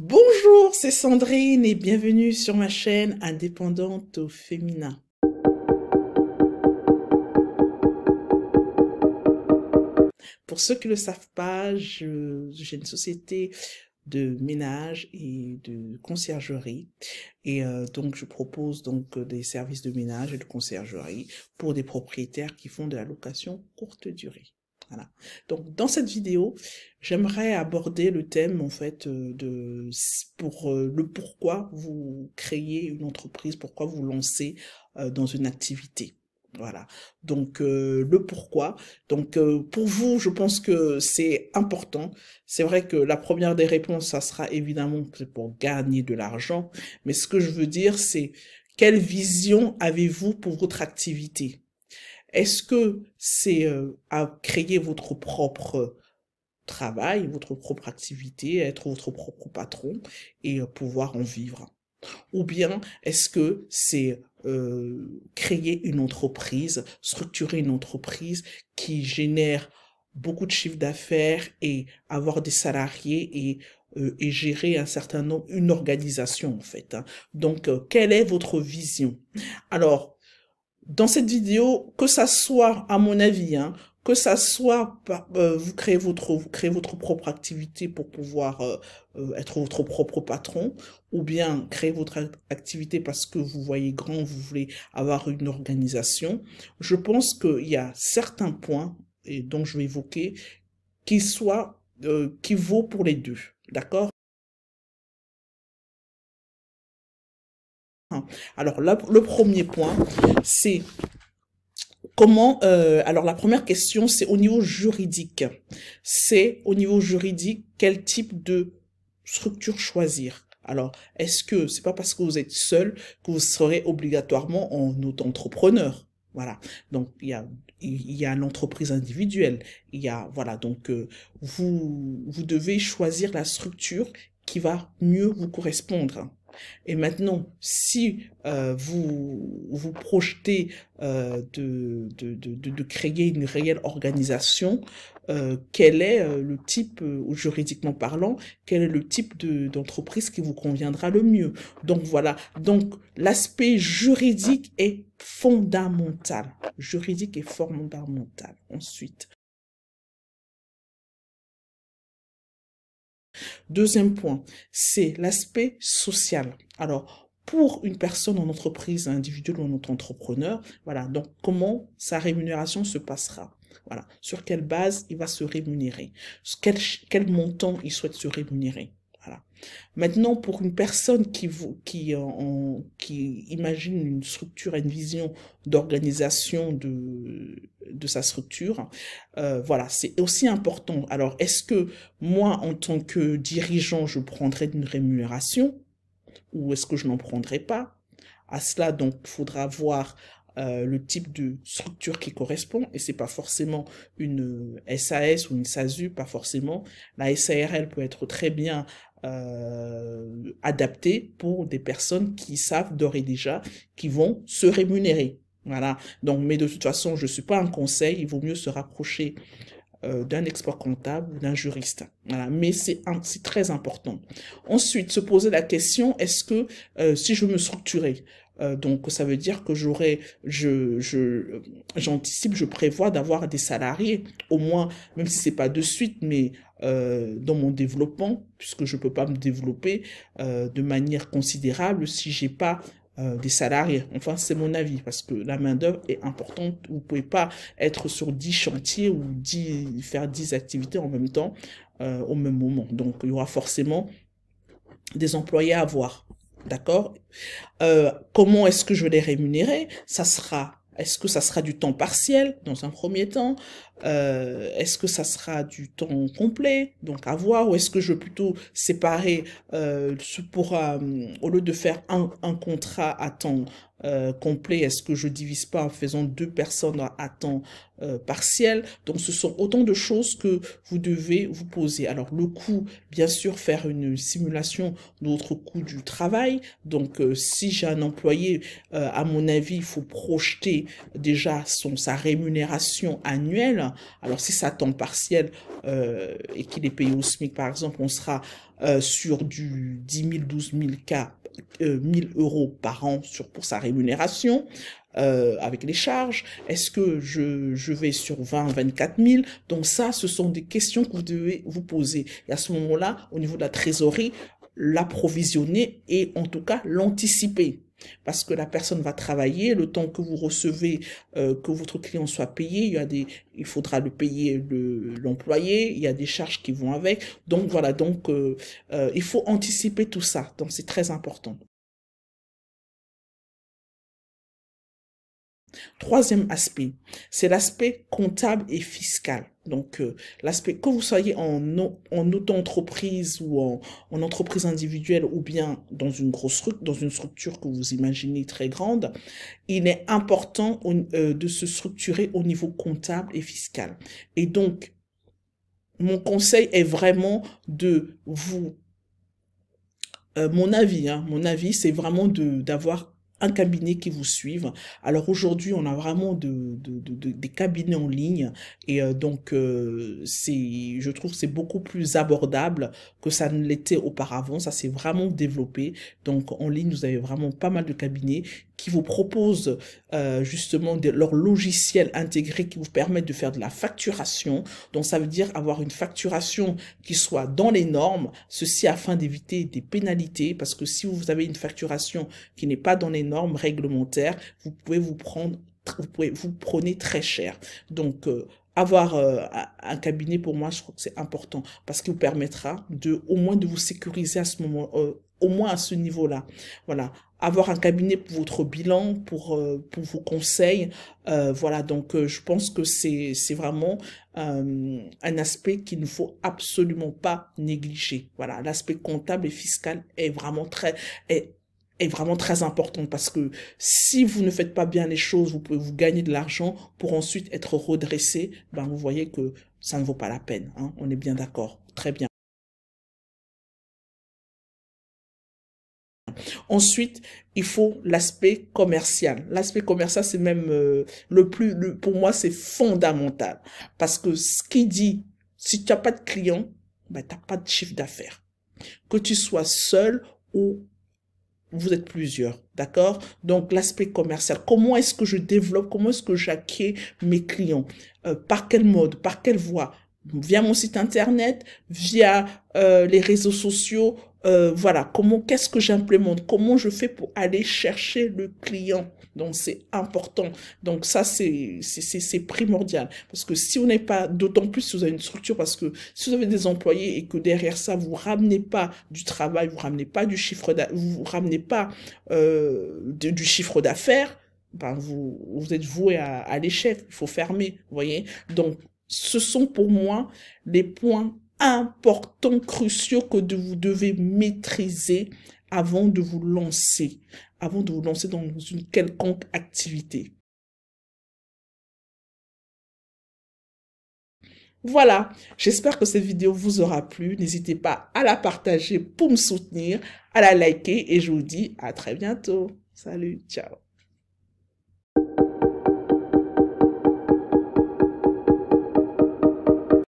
Bonjour, c'est Sandrine et bienvenue sur ma chaîne indépendante au féminin. Pour ceux qui ne le savent pas, j'ai une société de ménage et de conciergerie. Et euh, donc, je propose donc des services de ménage et de conciergerie pour des propriétaires qui font de la location courte durée. Voilà. Donc dans cette vidéo, j'aimerais aborder le thème en fait euh, de pour euh, le pourquoi vous créez une entreprise, pourquoi vous lancez euh, dans une activité. Voilà. Donc le pourquoi. Donc pour vous, je pense que c'est important. C'est vrai que la première des réponses, ça sera évidemment pour gagner de l'argent. Mais ce que je veux dire, c'est quelle vision avez-vous pour votre activité est-ce que c'est euh, à créer votre propre euh, travail, votre propre activité, être votre propre patron et euh, pouvoir en vivre Ou bien est-ce que c'est créer une entreprise, structurer une entreprise qui génère beaucoup de chiffres d'affaires et avoir des salariés et et gérer un certain nombre, une organisation en fait. Hein? Donc, quelle est votre vision Alors, dans cette vidéo, que ça soit, à mon avis, hein, que ça soit euh, vous créez votre vous créez votre propre activité pour pouvoir euh, euh, être votre propre patron ou bien créer votre activité parce que vous voyez grand vous voulez avoir une organisation je pense qu'il y a certains points et dont je vais évoquer qui soit, qui vaut pour les deux d'accord Alors le premier point, c'est comment... Euh, alors la première question, c'est au niveau juridique. C'est au niveau juridique, quel type de structure choisir alors, est-ce que c'est pas parce que vous êtes seul que vous serez obligatoirement en auto-entrepreneur Voilà. Donc il y a il y a l'entreprise individuelle, il y a voilà donc euh, vous vous devez choisir la structure qui va mieux vous correspondre. Et maintenant, si euh, vous vous projetez euh, de, de, de, créer une réelle organisation, euh, quel est le type, juridiquement parlant, quel est le type d'entreprise qui vous conviendra le mieux Donc voilà, donc l'aspect juridique est fondamental. Juridique est fondamental. Ensuite, Deuxième point, c'est l'aspect social. Alors, pour une personne en entreprise individuelle ou en entrepreneur, voilà, donc comment sa rémunération se passera. Voilà, sur quelle base il va se rémunérer, quel, quel montant il souhaite se rémunérer. Maintenant, pour une personne euh, qui, imagine une structure, une vision d'organisation de, sa structure, euh, voilà, c'est aussi important. Alors, est-ce que moi, en tant que dirigeant, je prendrai une rémunération ou est-ce que je n'en prendrai pas À cela, donc, faudra voir euh, le type de structure qui correspond et c'est pas forcément une SAS ou une SASU pas forcément la SARL peut être très bien euh, adapté pour des personnes qui savent d'ores et déjà qui vont se rémunérer. Voilà. Donc, mais de toute façon, je ne suis pas un conseil. Il vaut mieux se rapprocher euh, d'un expert comptable ou d'un juriste. Voilà. Mais c'est très important. Ensuite, se poser la question est-ce que euh, si je veux me structurer, donc ça veut dire que j'aurai, je, j'anticipe, je prévois d'avoir des salariés, au moins, même si c'est pas de suite, mais euh, dans mon développement, puisque je ne peux pas me développer euh, de manière considérable si j'ai pas euh, des salariés. Enfin, c'est mon avis, parce que la main-d'œuvre est importante. Vous pouvez pas être sur 10 chantiers ou 10, faire 10 activités en même temps, euh, au même moment. Donc, il y aura forcément des employés à avoir. D'accord Comment est-ce que je vais les rémunérer Ça sera est-ce que ça sera du temps partiel dans un premier temps euh, Est-ce que ça sera du temps complet Donc à voir. Ou est-ce que je veux plutôt séparer euh, pour euh, au lieu de faire un, un contrat à temps euh, complet Est-ce que je divise pas en faisant deux personnes à temps euh, partiel Donc ce sont autant de choses que vous devez vous poser. Alors le coût, bien sûr, faire une simulation d'autres coûts du travail. Donc euh, si j'ai un employé, à mon avis, il faut projeter déjà son sa rémunération annuelle. Alors si ça temps partiel et qu'il est payé au SMIC par exemple, on sera euh, sur du 10 000, 12 000 cas 1000 euh, euros par an sur, pour sa rémunération, euh, avec les charges Est-ce que je, je, vais sur 20, 24 000 Donc ça, ce sont des questions que vous devez vous poser. Et à ce moment-là, au niveau de la trésorerie, l'approvisionner et en tout cas l'anticiper parce que la personne va travailler, le temps que vous recevez, euh, que votre client soit payé, il, y a des, il faudra le payer l'employé, il y a des charges qui vont avec. Donc voilà, donc euh, euh, il faut anticiper tout ça, donc c'est très important. Troisième aspect, c'est l'aspect comptable et fiscal. Donc, euh, l'aspect, que vous soyez en, en auto-entreprise ou en, entreprise individuelle ou bien dans une grosse dans une structure que vous imaginez très grande, il est important euh, de se structurer au niveau comptable et fiscal. Et donc, mon conseil est vraiment de vous, euh, mon avis, hein, mon avis, c'est vraiment de d'avoir un cabinet qui vous suive. Alors aujourd'hui, on a vraiment de, de, des cabinets en ligne et euh, donc euh, c'est, je trouve, c'est beaucoup plus abordable que ça ne l'était auparavant. Ça s'est vraiment développé. Donc en ligne, vous avez vraiment pas mal de cabinets qui vous proposent euh, justement de, leur logiciel intégré qui vous permet de faire de la facturation. Donc ça veut dire avoir une facturation qui soit dans les normes, ceci afin d'éviter des pénalités, parce que si vous avez une facturation qui n'est pas dans les normes réglementaires, vous pouvez vous prendre vous, pouvez, vous prenez très cher. Donc, euh, avoir euh, un cabinet pour moi, je crois que c'est important parce qu'il vous permettra de au moins de vous sécuriser à ce moment, euh, au moins à ce niveau-là. Voilà, avoir un cabinet pour votre bilan, pour euh, pour vos conseils, voilà. Donc je pense que c'est c'est vraiment un aspect qu'il ne faut absolument pas négliger. Voilà, l'aspect comptable et fiscal est vraiment très est vraiment très importante parce que si vous ne faites pas bien les choses, vous pouvez vous gagner de l'argent pour ensuite être redressé. Ben, vous voyez que ça ne vaut pas la peine. Hein? On est bien d'accord. Très bien. Ensuite, il faut l'aspect commercial. L'aspect commercial, c'est même euh, le plus, le, pour moi, c'est fondamental. Parce que ce qui dit, si tu n'as pas de clients, ben, tu n'as pas de chiffre d'affaires. Que tu sois seul ou vous êtes plusieurs, d'accord Donc l'aspect commercial, comment est-ce que je développe, comment est-ce que j'acquiers mes clients euh, Par quel mode, par quelle voie Via mon site internet, via euh, les réseaux sociaux euh, voilà, comment, qu'est-ce que j'implémente, comment je fais pour aller chercher le client. Donc c'est important. Donc ça c'est c'est primordial parce que si vous n'êtes pas, d'autant plus si vous avez une structure, parce que si vous avez des employés et que derrière ça vous ramenez pas du travail, vous ramenez pas du chiffre, vous ramenez pas euh, du chiffre d'affaires. Ben vous, vous êtes voué à, à l'échec, il faut fermer, vous voyez. Donc, ce sont pour moi les points importants, cruciaux que vous devez maîtriser avant de vous lancer, avant de vous lancer dans une quelconque activité. Voilà, j'espère que cette vidéo vous aura plu. N'hésitez pas à la partager pour me soutenir, à la liker et je vous dis à très bientôt. Salut, ciao.